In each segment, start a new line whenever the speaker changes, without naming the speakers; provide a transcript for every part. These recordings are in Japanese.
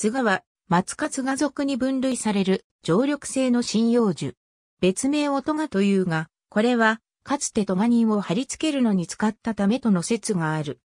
津賀は、
松か津賀族に分類される常緑性の針葉樹。別名をトガというが、これは、かつてトガ人を貼り付けるのに使ったためとの説がある。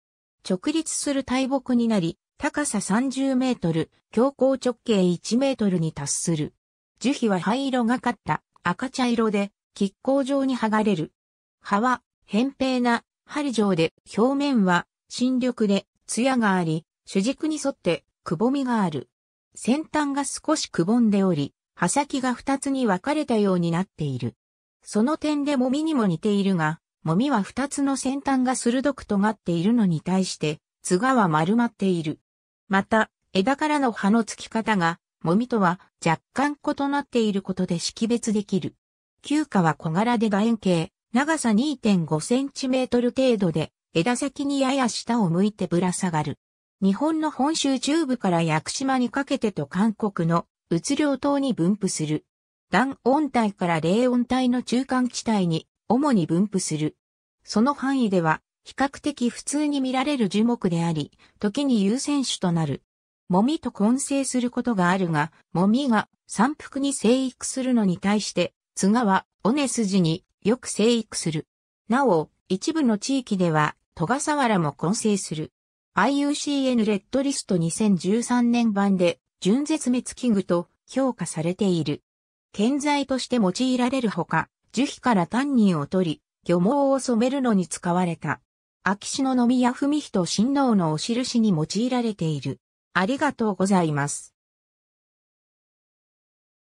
直立する大木になり、高さ30メートル、強行直径1メートルに達する。樹皮は灰色がかった赤茶色で、亀甲状に剥がれる。葉は、扁平な針状で、表面は、新緑で、艶があり、主軸に沿ってくぼみがある。先端が少しくぼんでおり、刃先が二つに分かれたようになっている。その点でもみにも似ているが、もみは二つの先端が鋭く尖っているのに対して、ツガは丸まっている。また、枝からの葉の付き方が、もみとは若干異なっていることで識別できる。旧花は小柄で楕円形、長さ2.5センチメートル程度で、枝先にやや下を向いてぶら下がる。日本の本州中部から屋久島にかけてと韓国のうつ領島に分布する。暖温帯から冷温帯の中間地帯に主に分布する。その範囲では比較的普通に見られる樹木であり、時に優先種となる。もみと混成することがあるが、もみが山腹に生育するのに対して、津川は尾根筋によく生育する。なお、一部の地域では、戸笠原も混成する。IUCN レッドリスト2013年版で純絶滅危惧と評価されている。建材として用いられるほか、樹皮からタンニンを取り、漁網を染めるのに使われた。秋篠宮文人親王のお印に用いられている。ありがとうございます。